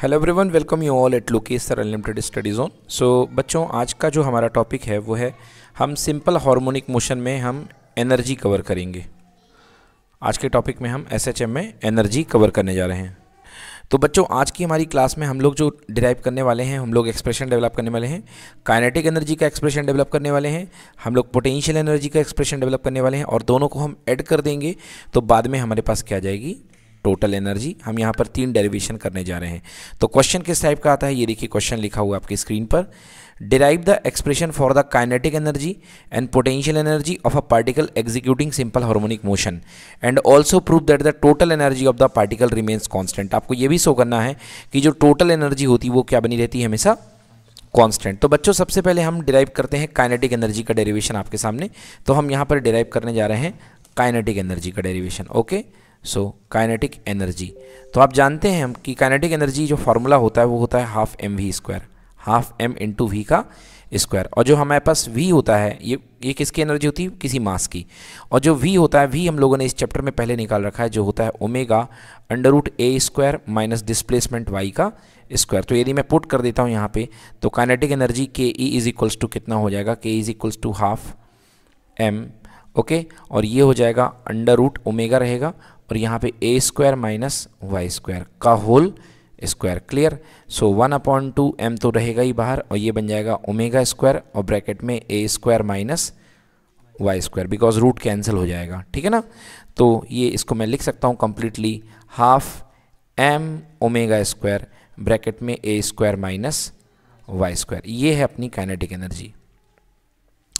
Hello everyone welcome you all at Lucky sir unlimited studies zone so बच्चों आज का जो हमारा टॉपिक है वो है हम सिंपल हार्मोनिक मोशन में हम एनर्जी कवर करेंगे आज के टॉपिक में हम एसएचएम में एनर्जी कवर करने जा रहे हैं तो बच्चों आज की हमारी क्लास में हम लोग जो डिराइव करने वाले हैं हम लोग एक्सप्रेशन डेवलप करने वाले हैं काइनेटिक एनर्जी का एक्सप्रेशन डेवलप करने वाले हैं हम लोग पोटेंशियल एनर्जी का एक्सप्रेशन डेवलप करने वाले हैं और दोनों को हम ऐड कर देंगे तो बाद में हमारे पास क्या जाएगी टोटल एनर्जी हम यहाँ पर तीन डेरिवेशन करने जा रहे हैं तो क्वेश्चन किस टाइप का आता है ये देखिए क्वेश्चन लिखा हुआ आपकी स्क्रीन पर derive the expression for the kinetic energy and potential energy of a particle executing simple harmonic motion and also prove that the total energy of the particle remains constant आपको ये भी show करना है कि जो total energy होती है वो क्या बनी रहती है हमेशा कांस्टेंट तो बच्चों सबसे पहले हम डिराइव करते हैं काइनेटिक एनर्जी का डेरिवेशन आपके सामने तो हम यहाँ पर डिराइव करने जा रहे हैं काइनेटिक एनर्जी का derivation okay okay? So kinetic energy तो आप जानते हैं हम कि काइनेटिक एनर्जी जो फार्मूला होता है वो होता है half M V square half M into V का स्क्वायर और जो हमारे पास वी होता है ये ये किसकी एनर्जी होती है किसी मास की और जो वी होता है वी हम लोगों ने इस चैप्टर में पहले निकाल रखा है जो होता है omega under root A square minus displacement Y का स्क्वायर तो यदि मैं पुट कर देता हूँ यहाँ पे तो काइनेटिक एनर्जी के ई इज इक्वल्स टू कितना हो जाएगा K is equals to half M okay और ये हो जाएगा अंडर रूट ओमेगा रहेगा और यहाँ पे A square minus Y square का whole square clear so one upon two M तो रहेगा ही बाहर और ये बन जाएगा ओमेगा स्क्वायर और ब्रैकेट में ए square minus Y square because root cancel हो जाएगा ठीक है ना तो ये इसको मैं लिख सकता हूँ completely half M omega square bracket में ए स्क्वायर माइनस वाई स्क्वायर ये है अपनी काइनेटिक एनर्जी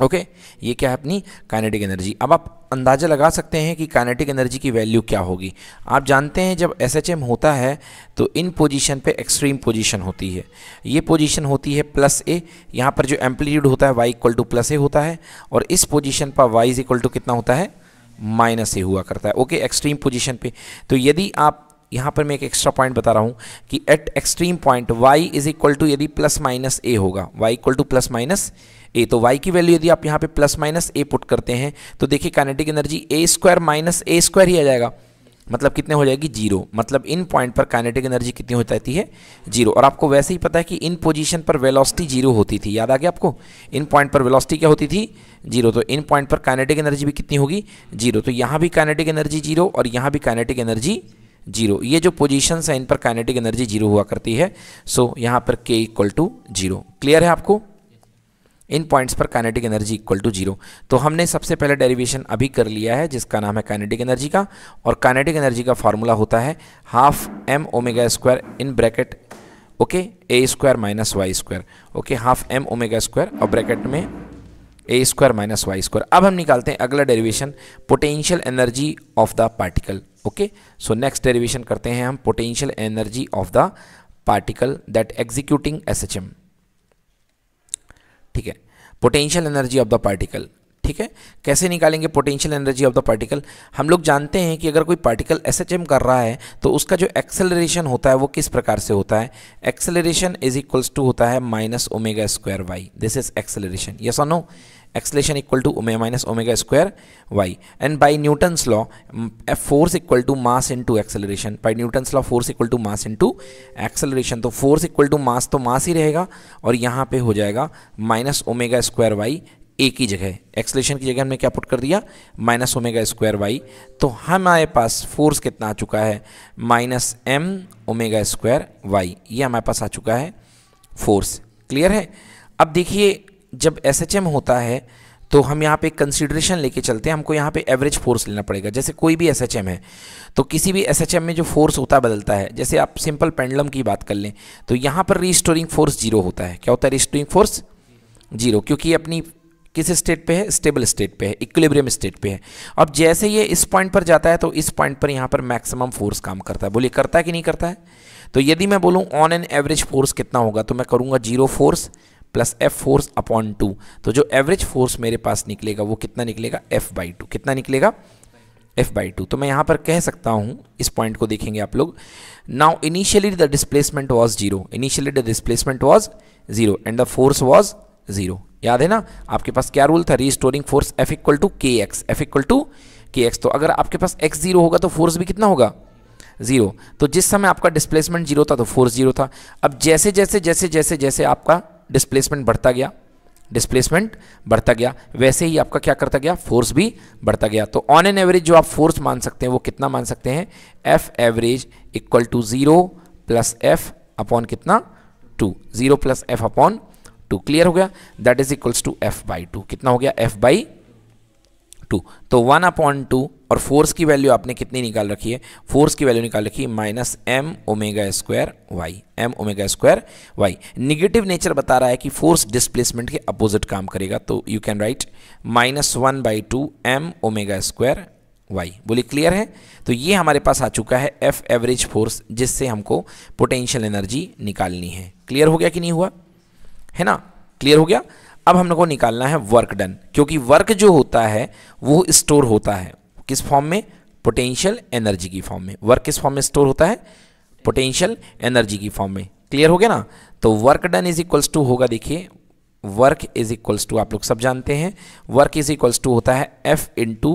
ओके okay, ये क्या है अपनी काइनेटिक एनर्जी अब आप अंदाज़ा लगा सकते हैं कि काइनेटिक एनर्जी की वैल्यू क्या होगी आप जानते हैं जब एस होता है तो इन पोजीशन पे एक्सट्रीम पोजीशन होती है ये पोजीशन होती है प्लस ए यहाँ पर जो एम्पलीट्यूड होता है Y equal to plus A होता है और इस पोजिशन पर वाई इज इक्वल टू कितना होता है माइनस ए हुआ करता है ओके एक्सट्रीम पोजिशन पर तो यदि आप यहाँ पर मैं एक एक्स्ट्रा पॉइंट बता रहा हूँ कि at extreme point Y is equal to यदि प्लस माइनस ए होगा Y equal to plus minus A तो वाई की वैल्यू यदि आप यहाँ पे प्लस माइनस ए पुट करते हैं तो देखिए kinetic energy A square minus A square ही आ जाएगा मतलब कितने हो जाएगी जीरो मतलब इन पॉइंट पर काइनेटिक एनर्जी कितनी हो जाती है जीरो और आपको वैसे ही पता है कि इन पोजीशन पर वेलोसिटी जीरो होती थी याद आ गया आपको इन पॉइंट पर वेलोसिटी क्या होती थी जीरो तो इन पॉइंट पर काइनेटिक एनर्जी भी कितनी होगी जीरो तो यहाँ भी काइनेटिक एनर्जी जीरो और यहाँ भी काइनेटिक एनर्जी जीरो ये जो पोजीशंस हैं इन पर काइनेटिक एनर्जी जीरो हुआ करती है सो यहाँ पर के इक्वल टू जीरो क्लियर है आपको इन पॉइंट्स पर kinetic energy equal to zero तो हमने सबसे पहले डेरिवेशन अभी कर लिया है जिसका नाम है काइनेटिक एनर्जी का और काइनेटिक एनर्जी का फार्मूला होता है half M omega square in bracket okay A square minus Y square okay half M omega square और ब्रैकेट में ए स्क्वायर माइनस वाई स्क्वायर अब हम निकालते हैं अगला derivation potential energy of the particle okay so next derivation करते हैं हम potential energy of the particle that executing S H M ठीक है potential energy of the particle ठीक है कैसे निकालेंगे potential energy of the particle हम लोग जानते हैं कि अगर कोई पार्टिकल एस कर रहा है तो उसका जो एक्सेलरेशन होता है वो किस प्रकार से होता है एक्सेलरेशन इज इक्वल्स टू होता है minus omega square Y this is acceleration yes और no acceleration equal to minus omega square Y and by Newton's law force equal to mass into acceleration by Newton's law force equal to mass into acceleration तो force equal to mass तो mass ही रहेगा और यहाँ पे हो जाएगा minus omega square Y A की जगह एक्सलेशन की जगह हमने क्या पुट कर दिया माइनस ओमेगा स्क्वायर वाई तो हमारे पास फोर्स कितना आ चुका है minus M omega square Y ये हमारे पास आ चुका है फोर्स क्लियर है अब देखिए जब एस होता है तो हम यहाँ पे कंसिड्रेशन लेके चलते हैं हमको यहाँ पे एवरेज फोर्स लेना पड़ेगा जैसे कोई भी एस है तो किसी भी एस में जो फोर्स होता है बदलता है जैसे आप सिंपल पेंडलम की बात कर लें तो यहाँ पर रीस्टोरिंग फोर्स जीरो होता है क्या होता है रीस्टोरिंग फोर्स जीरो क्योंकि अपनी किस स्टेट पे है स्टेबल स्टेट पे है इक्विलिब्रियम स्टेट पे है अब जैसे ये इस पॉइंट पर जाता है तो इस पॉइंट पर यहाँ पर मैक्सिमम फोर्स काम करता है बोलिए करता है कि नहीं करता है तो यदि मैं बोलूँ ऑन एन एवरेज फोर्स कितना होगा तो मैं करूँगा zero force plus F force upon two तो जो एवरेज फोर्स मेरे पास निकलेगा वो कितना निकलेगा एफ बाई टू कितना निकलेगा एफ बाई टू तो मैं यहाँ पर कह सकता हूँ इस पॉइंट को देखेंगे आप लोग now initially the displacement was zero initially the displacement was zero and the force was zero याद है ना आपके पास क्या रूल था restoring force F equal to K X F equal to K X तो अगर आपके पास एक्स जीरो होगा तो फोर्स भी कितना होगा जीरो तो जिस समय आपका डिस्प्लेसमेंट जीरो था तो फोर्स जीरो था अब जैसे जैसे जैसे जैसे जैसे आपका डिस्प्लेसमेंट बढ़ता गया डिस्प्लेसमेंट बढ़ता गया वैसे ही आपका क्या करता गया फोर्स भी बढ़ता गया तो ऑन एन एवरेज जो आप फोर्स मान सकते हैं वो कितना मान सकते हैं F average equal to zero plus F upon कितना two zero plus F upon two clear हो गया that is equals to F by two कितना हो गया एफ बाई टू तो वन अपॉन टू और फोर्स की वैल्यू आपने कितनी निकाल रखी है फोर्स की वैल्यू निकाल रखी है minus M omega square Y M omega square Y negative nature बता रहा है कि फोर्स डिस्प्लेसमेंट के अपोजिट काम करेगा तो you can write minus one by two M omega square Y बोली क्लियर है तो ये हमारे पास आ चुका है एफ एवरेज फोर्स जिससे हमको पोटेंशियल एनर्जी निकालनी है क्लियर हो गया कि नहीं हुआ है ना क्लियर हो गया अब हमको निकालना है वर्क डन क्योंकि वर्क जो होता है वो स्टोर होता है किस फॉर्म में पोटेंशियल एनर्जी की फॉर्म में वर्क किस फॉर्म में स्टोर होता है पोटेंशियल एनर्जी की फॉर्म में क्लियर हो गया ना तो work done is equals to होगा देखिए वर्क इज इक्वल्स टू आप लोग सब जानते हैं वर्क इज इक्वल्स टू होता है F into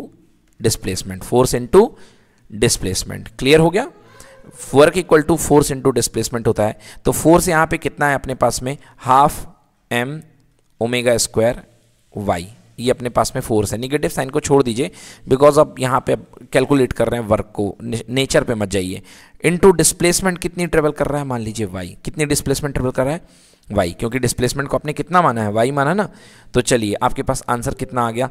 displacement force into displacement clear हो गया work equal to force into displacement होता है तो फोर्स यहाँ पे कितना है अपने पास में half M omega square Y ये अपने पास में फोर्स है निगेटिव साइन को छोड़ दीजिए बिकॉज आप यहाँ पे कैलकुलेट कर रहे हैं वर्क को नेचर पे मत जाइए इनटू डिस्प्लेसमेंट कितनी ट्रेवल कर रहा है मान लीजिए वाई कितनी डिस्प्लेसमेंट ट्रेवल कर रहा है वाई क्योंकि डिस्प्लेसमेंट को आपने कितना माना है वाई माना ना तो चलिए आपके पास आंसर कितना आ गया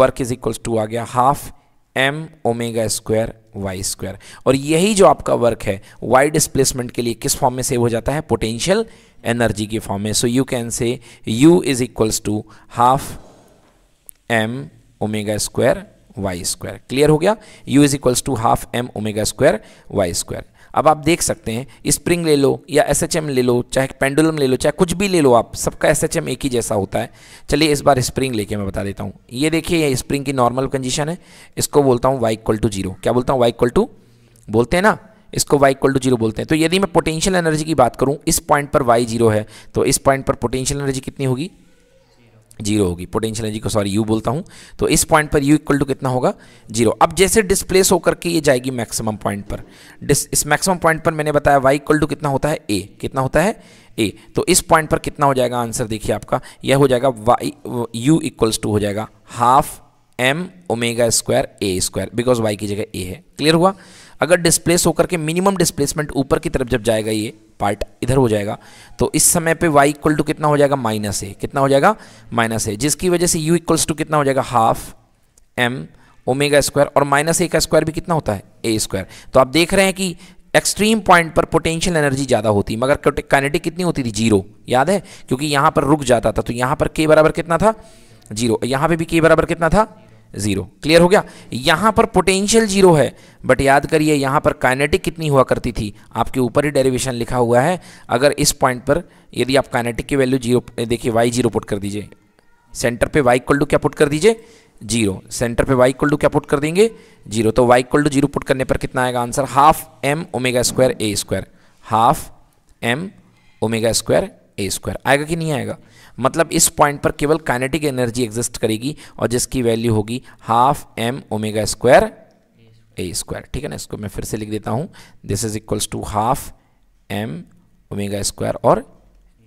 वर्क इज इक्वल्स टू आ गया half M omega square Y square और यही जो आपका वर्क है वाई डिस्प्लेसमेंट के लिए किस फॉर्म में सेव हो जाता है पोटेंशियल एनर्जी के फॉर्म में so you can say U is equals to half M omega square Y square clear हो गया u is equals to half M omega square Y square अब आप देख सकते हैं स्प्रिंग ले लो या एस एच एम ले लो चाहे पेंडुलम ले लो चाहे कुछ भी ले लो आप सबका एस एच एम एक ही जैसा होता है चलिए इस बार स्प्रिंग लेके मैं बता देता हूँ ये देखिए ये स्प्रिंग की नॉर्मल कंडीशन है इसको बोलता हूँ वाई इक्वल टू जीरो क्या बोलता हूँ वाई इक्वल टू बोलते हैं ना इसको वाई इक्वल टू जीरो बोलते हैं तो यदि मैं पोटेंशियल एनर्जी की बात करूँ इस पॉइंट पर वाई जीरो है तो इस पॉइंट पर पोटेंशियल एनर्जी कितनी होगी जीरो होगी पोटेंशियल एनर्जी को सॉरी यू बोलता हूँ तो इस पॉइंट पर यू इक्वल टू कितना होगा जीरो अब जैसे डिस्प्लेस होकर के ये जाएगी मैक्सिमम पॉइंट पर डिस इस मैक्सिमम पॉइंट पर मैंने बताया वाई इक्वल टू कितना होता है ए कितना होता है ए तो इस पॉइंट पर कितना हो जाएगा आंसर देखिए आपका यह हो जाएगा वाई यू इक्वल्स टू हो जाएगा half M omega square A square because Y की जगह ए है क्लियर हुआ अगर डिस्प्लेस होकर के मिनिमम डिस्प्लेसमेंट ऊपर की तरफ जब जाएगा ये पार्ट इधर हो जाएगा तो इस समय पे y इक्वल टू कितना हो जाएगा माइनस ए कितना हो जाएगा माइनस ए जिसकी वजह से u इक्वल्स टू कितना हो जाएगा हाफ एम ओमेगा स्क्वायर और माइनस ए का स्क्वायर भी कितना होता है ए स्क्वायर तो आप देख रहे हैं कि एक्सट्रीम पॉइंट पर पोटेंशियल एनर्जी ज़्यादा होती मगर कैनेटिक कितनी होती थी जीरो याद है क्योंकि यहाँ पर रुक जाता था तो यहाँ पर के बराबर कितना था जीरो यहाँ पर भी के बराबर कितना था जीरो क्लियर हो गया यहां पर पोटेंशियल जीरो है बट याद करिए यहां पर काइनेटिक कितनी हुआ करती थी आपके ऊपर ही डेरिवेशन लिखा हुआ है अगर इस पॉइंट पर यदि आप काइनेटिक की वैल्यू जीरो देखिए वाई जीरो पुट कर दीजिए सेंटर पे वाई इक्वल टू क्या पुट कर दीजिए जीरो सेंटर पे वाई इक्वल टू क्या पुट कर देंगे जीरो तो Y equal to zero put करने पर कितना आएगा answer half M omega square ए square half M omega square ए स्क्वायर आएगा कि नहीं आएगा मतलब इस पॉइंट पर केवल काइनेटिक एनर्जी एग्जिस्ट करेगी और जिसकी वैल्यू होगी हाफ एम ओमेगा स्क्वायर ए स्क्वायर ठीक है ना इसको मैं फिर से लिख देता हूँ this is equals to half M omega square और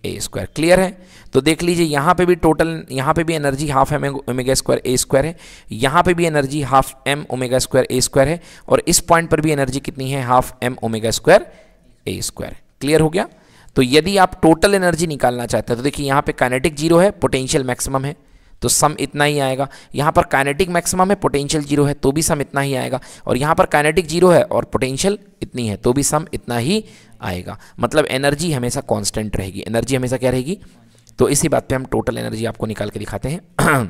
ए स्क्वायर क्लियर है तो देख लीजिए यहाँ पे भी टोटल यहाँ पे भी energy half M omega square ए स्क्वायर है यहाँ पे भी energy half M omega square ए स्क्वायर है और इस पॉइंट पर भी एनर्जी कितनी है हाफ एम ओमेगा स्क्वायर ए स्क्वायर क्लियर हो गया तो यदि आप टोटल एनर्जी निकालना चाहते हैं तो देखिए यहाँ पे काइनेटिक जीरो है पोटेंशियल मैक्सिमम है तो सम इतना ही आएगा यहाँ पर काइनेटिक मैक्सिमम है पोटेंशियल जीरो है तो भी सम इतना ही आएगा और यहाँ पर काइनेटिक जीरो है और पोटेंशियल इतनी है तो भी सम इतना ही आएगा मतलब एनर्जी हमेशा कॉन्स्टेंट रहेगी एनर्जी हमेशा क्या रहेगी तो इसी बात पर हम टोटल एनर्जी आपको निकाल के दिखाते हैं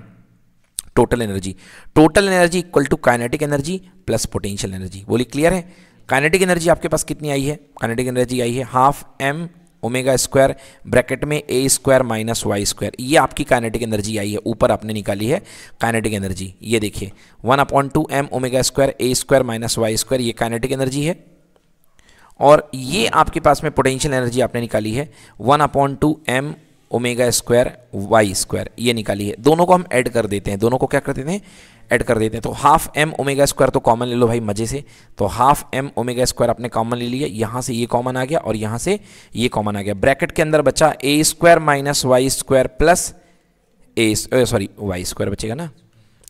total energy total energy equal to kinetic energy plus potential energy बोली क्लियर है काइनेटिक एनर्जी आपके पास कितनी आई है काइनेटिक एनर्जी आई है half M omega square bracket में ए स्क्वायर माइनस वाई स्क्वायर ये आपकी काइनेटिक एनर्जी आई है ऊपर आपने निकाली है काइनेटिक एनर्जी ये देखिए one upon two M omega square ए स्क्वायर माइनस वाई स्क्वायर ये काइनेटिक एनर्जी है और ये आपके पास में पोटेंशियल एनर्जी आपने निकाली है one upon two M omega square Y square ये निकाली है दोनों को हम ऐड कर देते हैं दोनों को क्या कर देते हैं ऐड कर देते हैं तो हाफ एम ओमेगा स्क्वायर तो कॉमन ले लो भाई मजे से तो हाफ एम ओमेगा स्क्वायर आपने कॉमन ले लिया यहाँ से ये कॉमन आ गया और यहाँ से ये कॉमन आ गया ब्रैकेट के अंदर बचा a square minus Y square plus a sorry y square बचेगा ना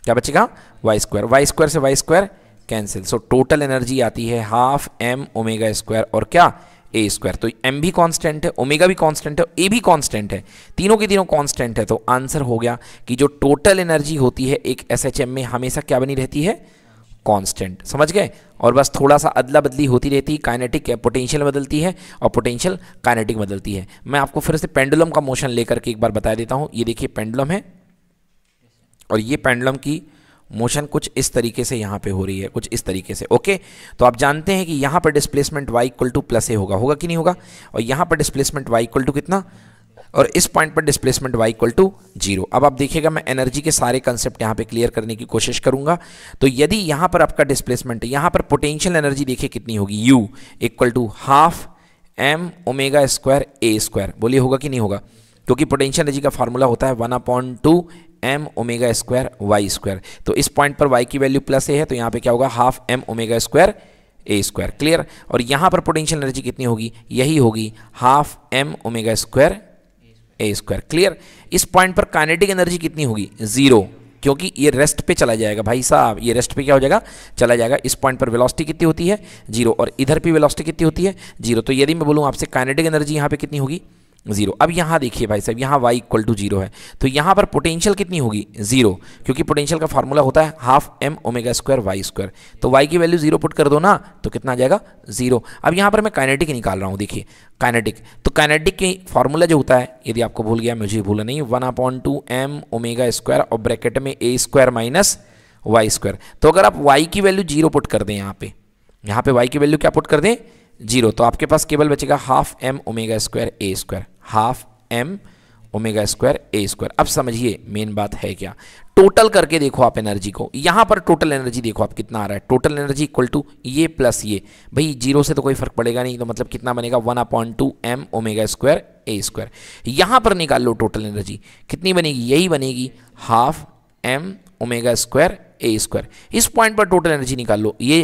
क्या बचेगा वाई स्क्वायर वाई स्क्वायर से y square cancel so total energy आती है हाफ एम ओमेगा स्क्वायर और क्या ए स्क्वायर तो एम भी कांस्टेंट है ओमेगा भी कांस्टेंट है ए भी कांस्टेंट है तीनों के तीनों कांस्टेंट है तो आंसर हो गया कि जो टोटल एनर्जी होती है एक एस में हमेशा क्या बनी रहती है कांस्टेंट समझ गए और बस थोड़ा सा अदला बदली होती रहती है काइनेटिक पोटेंशियल बदलती है और पोटेंशियल काइनेटिक बदलती है मैं आपको फिर से पेंडुलम का मोशन लेकर के एक बार बता देता हूँ ये देखिए पेंडुलम है और ये पेंडुलम की मोशन कुछ इस तरीके से यहाँ पे हो रही है कुछ इस तरीके से ओके तो आप जानते हैं कि यहाँ पर displacement y equal to plus a होगा होगा कि नहीं होगा और यहाँ पर डिस्प्लेसमेंट वाई इक्वल टू कितना और इस पॉइंट पर displacement y equal to zero अब आप देखिएगा मैं एनर्जी के सारे कंसेप्ट यहाँ पे क्लियर करने की कोशिश करूंगा तो यदि यहाँ पर आपका डिस्प्लेसमेंट यहाँ पर पोटेंशियल एनर्जी देखिए कितनी होगी u equal to half M omega square A square बोलिए होगा कि नहीं होगा क्योंकि पोटेंशियल एनर्जी का फॉर्मूला होता है one upon two M omega square Y square तो इस पॉइंट पर वाई की वैल्यू प्लस ए है तो यहाँ पे क्या होगा हाफ एम ओमेगा स्क्वायर ए स्क्वायर क्लियर और यहाँ पर पोटेंशियल एनर्जी कितनी होगी यही होगी हाफ एम ओमेगा स्क्वायर ए स्क्वायर क्लियर इस पॉइंट पर काइनेटिक एनर्जी कितनी होगी जीरो क्योंकि ये रेस्ट पे चला जाएगा भाई साहब ये रेस्ट पे क्या हो जाएगा चला जाएगा इस पॉइंट पर वेलोसिटी कितनी होती है जीरो और इधर पे वेलोसिटी कितनी होती है जीरो तो यदि मैं बोलूं आपसे काइनेटिक एनर्जी यहां पे कितनी होगी जीरो अब यहाँ देखिए भाई साहब यहाँ वाई इक्वल टू जीरो है तो यहाँ पर पोटेंशियल कितनी होगी जीरो क्योंकि पोटेंशियल का फार्मूला होता है half M omega square Y square तो वाई की वैल्यू जीरो पुट कर दो ना तो कितना आ जाएगा जीरो अब यहाँ पर मैं काइनेटिक निकाल रहा हूँ देखिए काइनेटिक तो काइनेटिक की फार्मूला जो होता है यदि आपको भूल गया मुझे भूला नहीं one upon two M omega square और ब्रैकेट में ए स्क्वायर माइनस वाई स्क्वायर तो अगर आप वाई की वैल्यू जीरो पुट कर दें यहाँ पे यहाँ पे वाई की वैल्यू क्या पुट कर दें जीरो तो आपके पास केवल बचेगा हाफ एम ओमेगा स्क्वायर ए square half M omega square ए स्क्वायर अब समझिए मेन बात है क्या टोटल करके देखो आप एनर्जी को यहां पर टोटल एनर्जी देखो आप कितना आ रहा है टोटल एनर्जी इक्वल टू ये प्लस ये भाई जीरो से तो कोई फर्क पड़ेगा नहीं तो मतलब कितना बनेगा one upon two M omega square ए स्क्वायर यहां पर निकाल लो टोटल एनर्जी कितनी बनेगी यही बनेगी हाफ एम ओमेगा स्क्वायर ए स्क्वायर इस पॉइंट पर टोटल एनर्जी निकाल लो ये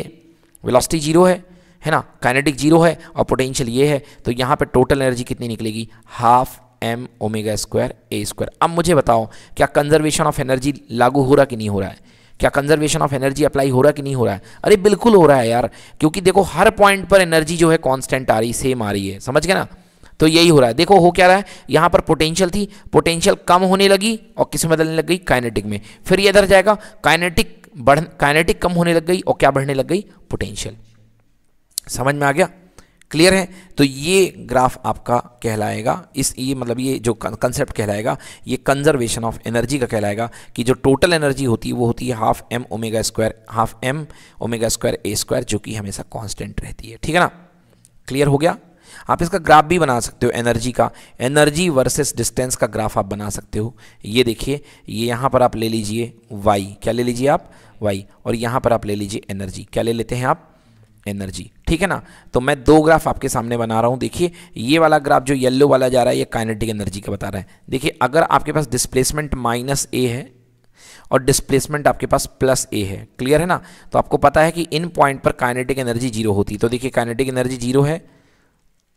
वेलोसिटी जीरो है है ना काइनेटिक जीरो है और पोटेंशियल ये है तो यहाँ पर टोटल एनर्जी कितनी निकलेगी हाफ एम ओमेगा स्क्वायर ए स्क्वायर अब मुझे बताओ क्या कंजर्वेशन ऑफ एनर्जी लागू हो रहा कि नहीं हो रहा है क्या कंजर्वेशन ऑफ एनर्जी अप्लाई हो रहा कि नहीं हो रहा है अरे बिल्कुल हो रहा है यार क्योंकि देखो हर पॉइंट पर एनर्जी जो है कॉन्स्टेंट आ रही सेम आ रही है समझ गए ना तो यही हो रहा है देखो हो क्या रहा है यहाँ पर पोटेंशियल थी पोटेंशियल कम होने लगी और किस में बदलने लग गई काइनेटिक में फिर ये इधर जाएगा काइनेटिक बढ़ काइनेटिक कम होने लग गई और क्या बढ़ने लग गई पोटेंशियल समझ में आ गया क्लियर है तो ये ग्राफ आपका कहलाएगा इस ये मतलब ये जो कंसेप्ट कहलाएगा ये कंजर्वेशन ऑफ एनर्जी का कहलाएगा कि जो टोटल एनर्जी होती है वो होती है half M omega square half M omega square ए स्क्वायर जो कि हमेशा कांस्टेंट रहती है ठीक है ना क्लियर हो गया आप इसका ग्राफ भी बना सकते हो एनर्जी का एनर्जी वर्सेस डिस्टेंस का ग्राफ आप बना सकते हो ये देखिए ये यहाँ पर आप ले लीजिए वाई क्या ले लीजिए आप वाई और यहाँ पर आप ले लीजिए एनर्जी क्या ले लेते हैं आप एनर्जी ठीक है ना तो मैं दो ग्राफ आपके सामने बना रहा हूँ देखिए ये वाला ग्राफ जो येलो वाला जा रहा है ये काइनेटिक एनर्जी का बता रहा है देखिए अगर आपके पास डिस्प्लेसमेंट माइनस ए है और डिस्प्लेसमेंट आपके पास प्लस ए है क्लियर है ना तो आपको पता है कि इन पॉइंट पर काइनेटिक एनर्जी जीरो होती है तो देखिए काइनेटिक एनर्जी जीरो है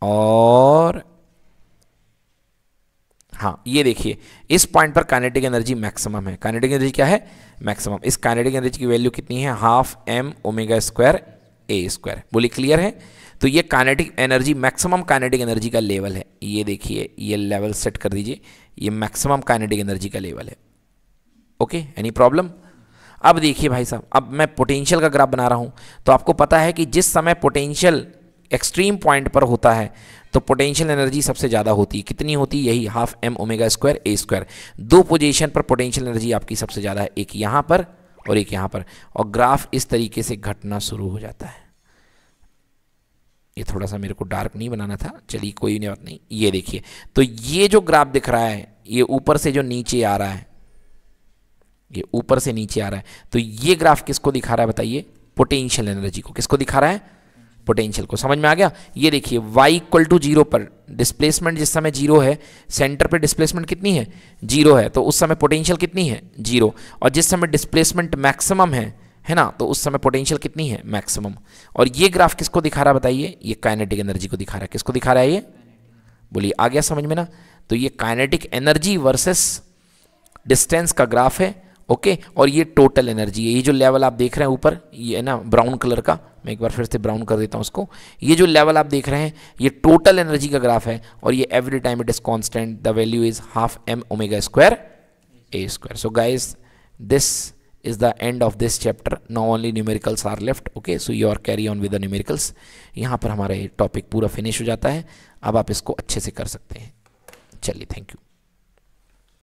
और हाँ ये देखिए इस पॉइंट पर काइनेटिक एनर्जी मैक्सिमम है काइनेटिक एनर्जी क्या है मैक्सिमम इस काइनेटिक एनर्जी की वैल्यू कितनी है हाफ एम ओमेगा स्क्वायर ए स्क्वायर बोलिए क्लियर है तो ये kinetic energy maximum kinetic energy का लेवल है ये देखिए ये लेवल सेट कर दीजिए ये मैक्सिमम काइनेटिक एनर्जी का लेवल है ओके एनी प्रॉब्लम अब देखिए भाई साहब अब मैं पोटेंशियल का ग्राफ बना रहा हूँ तो आपको पता है कि जिस समय पोटेंशियल एक्सट्रीम पॉइंट पर होता है तो पोटेंशियल एनर्जी सबसे ज़्यादा होती है कितनी होती है यही हाफ एम ओमेगा स्क्वायर ए स्क्वायर दो पोजीशन पर पोटेंशियल एनर्जी आपकी सबसे ज़्यादा है एक यहाँ पर और एक यहाँ पर और ग्राफ इस तरीके से घटना शुरू हो जाता है ये थोड़ा सा मेरे को डार्क नहीं बनाना था चलिए कोई नहीं बात नहीं ये देखिए तो ये जो ग्राफ दिख रहा है ये ऊपर से जो नीचे आ रहा है ये ऊपर से नीचे आ रहा है तो ये ग्राफ किसको दिखा रहा है बताइए पोटेंशियल एनर्जी को किसको दिखा रहा है पोटेंशियल को समझ में आ गया ये देखिए y इक्वल टू जीरो पर डिस्प्लेसमेंट जिस समय जीरो है सेंटर पे डिस्प्लेसमेंट कितनी है जीरो है तो उस समय पोटेंशियल कितनी है जीरो और जिस समय डिस्प्लेसमेंट मैक्सिमम है है ना तो उस समय पोटेंशियल कितनी है मैक्सिमम और ये ग्राफ किसको दिखा रहा बताइए ये काइनेटिक एनर्जी को दिखा रहा है किसको दिखा रहा है ये बोलिए आ गया समझ में ना तो ये काइनेटिक एनर्जी वर्सेस डिस्टेंस का ग्राफ है ओके और ये टोटल एनर्जी है ये जो लेवल आप देख रहे हैं ऊपर ये है ना ब्राउन कलर का मैं एक बार फिर से ब्राउन कर देता हूँ उसको ये जो लेवल आप देख रहे हैं ये टोटल एनर्जी का ग्राफ है और ये every time it is constant the value is half M omega square A square so guys this is the end of this chapter now only numericals are left okay so you are carry on with the numericals यहाँ पर हमारा ये topic पूरा finish हो जाता है अब आप इसको अच्छे से कर सकते हैं चलिए थैंक यू